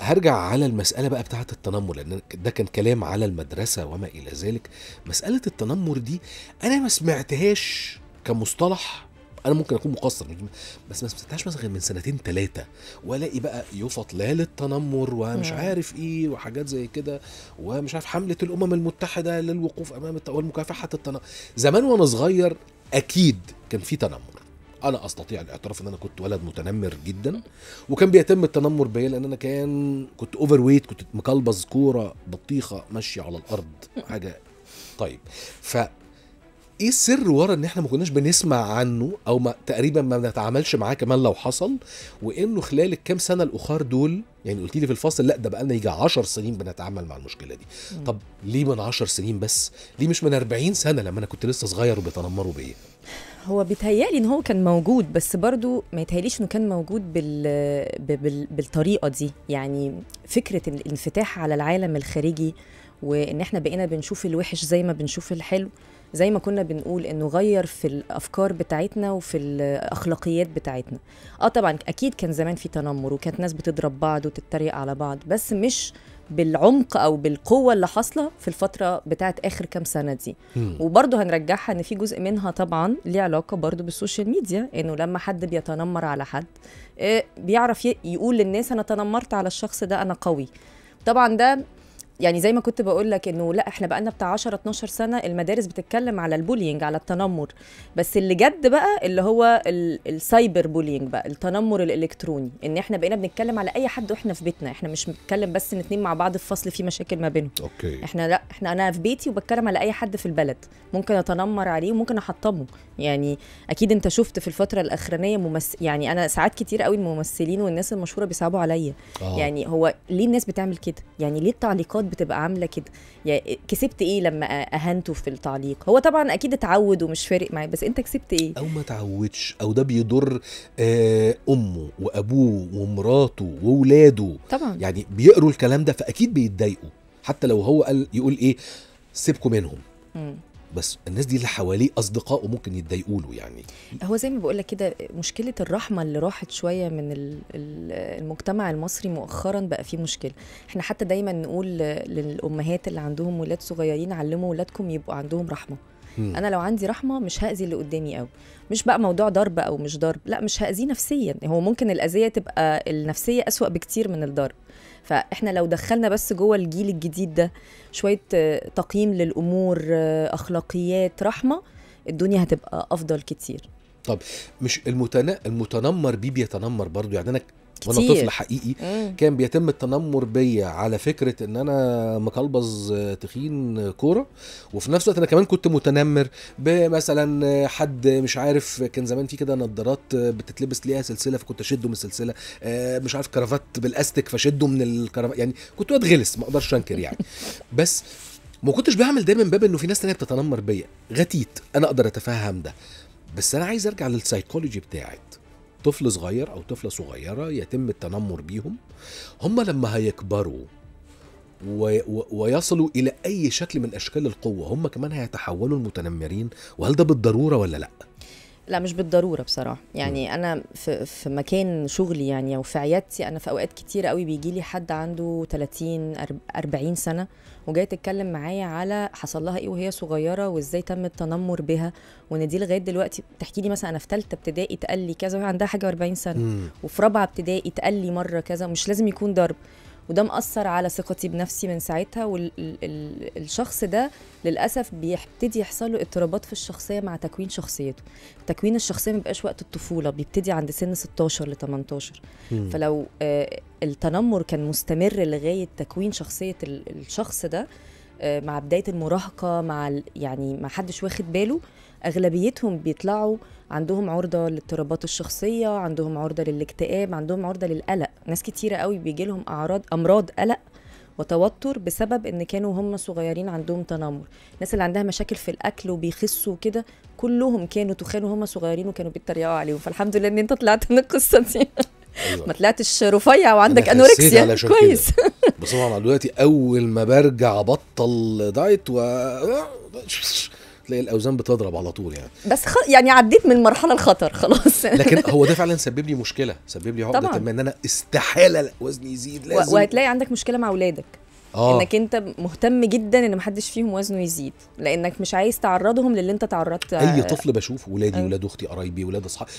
هرجع على المسألة بقى بتاعة التنمر لأن ده كان كلام على المدرسة وما إلى ذلك مسألة التنمر دي أنا ما سمعتهاش كمصطلح أنا ممكن أكون مقصر بس ما سمعتهاش مثلا غير من سنتين ثلاثة وألاقي بقى يفط لا للتنمر ومش عارف إيه وحاجات زي كده ومش عارف حملة الأمم المتحدة للوقوف أمام والمكافحة التنمر زمان وأنا صغير أكيد كان في تنمر انا استطيع الاعتراف ان انا كنت ولد متنمر جدا وكان بيتم التنمر بيا لان انا كان كنت اوفر ويت كنت مكلبز كوره بطيخه ماشيه على الارض حاجه طيب ف ايه السر ورا ان احنا ما كناش بنسمع عنه او ما تقريبا ما بنتعاملش معاه كمان لو حصل وانه خلال الكام سنه الاخر دول يعني قلت لي في الفصل لا ده بقى لنا يجي 10 سنين بنتعامل مع المشكله دي طب ليه من 10 سنين بس ليه مش من 40 سنه لما انا كنت لسه صغير وبيتنمروا بيا هو بيتهيألي ان هو كان موجود بس برضو ما يتهيأليش انه كان موجود بال... بال... بالطريقه دي يعني فكره الانفتاح على العالم الخارجي وان احنا بقينا بنشوف الوحش زي ما بنشوف الحلو زي ما كنا بنقول انه غير في الافكار بتاعتنا وفي الاخلاقيات بتاعتنا اه طبعا اكيد كان زمان في تنمر وكانت ناس بتضرب بعض وتتريق على بعض بس مش بالعمق او بالقوه اللي حاصله في الفتره بتاعه اخر كام سنه دي وبرضه هنرجعها ان في جزء منها طبعا ليه علاقه برضه بالسوشيال ميديا انه لما حد بيتنمر على حد آه، بيعرف يقول للناس انا تنمرت على الشخص ده انا قوي طبعا ده يعني زي ما كنت بقول لك انه لا احنا بقالنا بتاع 10 12 سنه المدارس بتتكلم على البولينج على التنمر بس اللي جد بقى اللي هو السايبر بولينج بقى التنمر الالكتروني ان احنا بقينا بنتكلم على اي حد واحنا في بيتنا احنا مش بنتكلم بس ان اتنين مع بعض في فصل في مشاكل ما بينهم أوكي. احنا لا احنا انا في بيتي وبتكلم على اي حد في البلد ممكن اتنمر عليه وممكن احطمه يعني اكيد انت شفت في الفتره الاخرانيه ممس... يعني انا ساعات كتير قوي الممثلين والناس المشهوره بيصعبوا عليا آه. يعني هو ليه الناس بتعمل كده يعني ليه التعليقات بتبقى عامله كده يعني كسبت ايه لما اهنته في التعليق هو طبعا اكيد اتعود ومش فارق معاه بس انت كسبت ايه او ما اتعودش او ده بيضر آه، امه وابوه ومراته واولاده طبعا يعني بيقروا الكلام ده فاكيد بيتضايقوا حتى لو هو قال يقول ايه سيبكم منهم بس الناس دي اللي حواليه اصدقائه ممكن يتضايقوا له يعني هو زي ما بقول لك كده مشكله الرحمه اللي راحت شويه من المجتمع المصري مؤخرا بقى فيه مشكله احنا حتى دايما نقول للامهات اللي عندهم ولاد صغيرين علموا ولادكم يبقوا عندهم رحمه انا لو عندي رحمه مش هاذي اللي قدامي قوي مش بقى موضوع ضرب او مش ضرب لا مش هاذيه نفسيا هو ممكن الاذيه تبقى النفسيه اسوا بكتير من الضرب فاحنا لو دخلنا بس جوه الجيل الجديد ده شويه آه، تقييم للامور آه، اخلاقيات رحمه الدنيا هتبقى افضل كتير طب مش المتن... المتنمر بيه بيتنمر برضه يعني انا وانا طفل حقيقي مم. كان بيتم التنمر بيا على فكره ان انا مكلبز آه، تخين آه، كوره وفي نفس الوقت انا كمان كنت متنمر بمثلا آه، حد مش عارف كان زمان في كده نظارات بتتلبس ليها سلسله فكنت اشده من السلسله مش عارف كرافات بالاستيك فشده من الكرافات يعني كنت واد غلس ما اقدرش انكر يعني بس ما كنتش بعمل ده من باب انه في ناس تانية بتتنمر بيا غتيت انا اقدر اتفهم ده بس انا عايز ارجع للسايكولوجي بتاعت طفل صغير او طفله صغيره يتم التنمر بيهم هم لما هيكبروا ويصلوا الى اي شكل من اشكال القوه هم كمان هيتحولوا المتنمرين وهل ده بالضروره ولا لا لا مش بالضروره بصراحه يعني م. انا في, في مكان شغلي يعني او في عيادتي انا في اوقات كتير قوي بيجي لي حد عنده 30 40 سنه وجايه تتكلم معايا على حصل لها ايه وهي صغيره وازاي تم التنمر بها وان دي لغايه دلوقتي بتحكي لي مثلا انا في ثالثه ابتدائي اتقال لي كذا عندها حاجه و40 سنه م. وفي رابعه ابتدائي اتقال لي مره كذا مش لازم يكون ضرب وده مأثر على ثقتي بنفسي من ساعتها والشخص ده للأسف بيبتدي يحصل له اضطرابات في الشخصية مع تكوين شخصيته تكوين الشخصية ما بيبقاش وقت الطفولة بيبتدي عند سن 16 ل 18 مم. فلو آه، التنمر كان مستمر لغاية تكوين شخصية الشخص ده آه، مع بداية المراهقة مع يعني ما حدش واخد باله اغلبيتهم بيطلعوا عندهم عرضه للاضطرابات الشخصيه عندهم عرضه للاكتئاب عندهم عرضه للقلق ناس كتيره قوي بيجي لهم اعراض امراض قلق وتوتر بسبب ان كانوا هم صغيرين عندهم تنمر الناس اللي عندها مشاكل في الاكل وبيخسوا كده كلهم كانوا تخان وهم صغيرين وكانوا بيتريقوا عليهم فالحمد لله ان انت طلعت من القصه دي أيوة. ما طلعتش رفيع وعندك انوركسيا كويس بس طبعا دلوقتي اول ما برجع بطل دايت و تلاقي الاوزان بتضرب على طول يعني بس خ... يعني عديت من مرحله الخطر خلاص لكن هو ده فعلا سبب لي مشكله سبب لي عقده ما ان انا استحاله وزني يزيد لازم وهتلاقي عندك مشكله مع اولادك آه. انك انت مهتم جدا ان محدش فيهم وزنه يزيد لانك مش عايز تعرضهم للي انت تعرضت اي آه. طفل بشوفه ولادي آه. ولاد اختي قرايبي ولاد اصحابي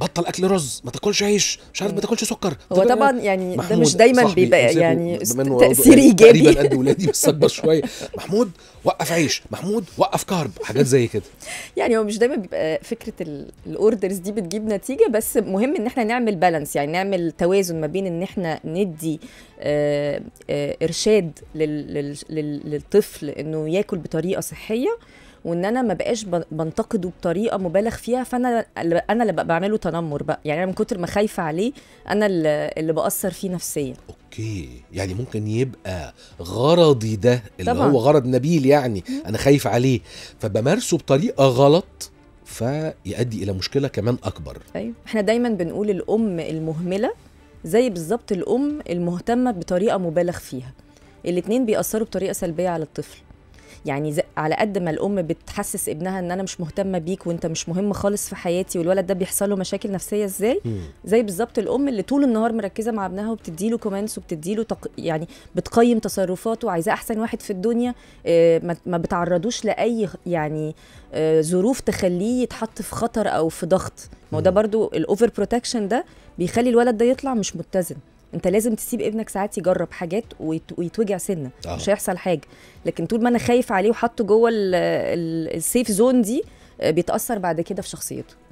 بطل اكل رز ما تاكلش عيش مش عارف ما تاكلش سكر هو طبعا يعني ده مش دايما بيبقى يعني تاثير ايجابي تقريبا قد ولادي بس اكبر شويه محمود وقف عيش محمود وقف كارب حاجات زي كده يعني هو مش دايما بيبقى فكره الاوردرز دي بتجيب نتيجه بس مهم ان احنا نعمل بالانس يعني نعمل توازن ما بين ان احنا ندي آه، آه، ارشاد للطفل انه ياكل بطريقه صحيه وان انا ما بقاش بنتقده بطريقه مبالغ فيها فانا انا اللي بعمله تنمر بقى يعني انا من كتر ما خايفه عليه انا اللي باثر فيه نفسيا اوكي يعني ممكن يبقى غرضي ده اللي طبعًا. هو غرض نبيل يعني انا خايف عليه فبمارسه بطريقه غلط فيؤدي الى مشكله كمان اكبر ايوه احنا دايما بنقول الام المهمله زي بالظبط الام المهتمه بطريقه مبالغ فيها الاثنين بيأثروا بطريقه سلبيه على الطفل يعني على قد ما الام بتحسس ابنها ان انا مش مهتمه بيك وانت مش مهم خالص في حياتي والولد ده بيحصل له مشاكل نفسيه ازاي زي بالظبط الام اللي طول النهار مركزه مع ابنها وبتدي له كومنتس وبتدي له تق... يعني بتقيم تصرفاته وعايزاه احسن واحد في الدنيا آه، ما بتعرضوش لاي يعني آه، ظروف تخليه يتحط في خطر او في ضغط ما هو ده برضو الاوفر بروتكشن ده بيخلي الولد ده يطلع مش متزن انت لازم تسيب ابنك ساعات يجرب حاجات ويتوجع سنه آه. مش هيحصل حاجه لكن طول ما انا خايف عليه وحاطه جوه السيف زون دي آه، بيتاثر بعد كده في شخصيته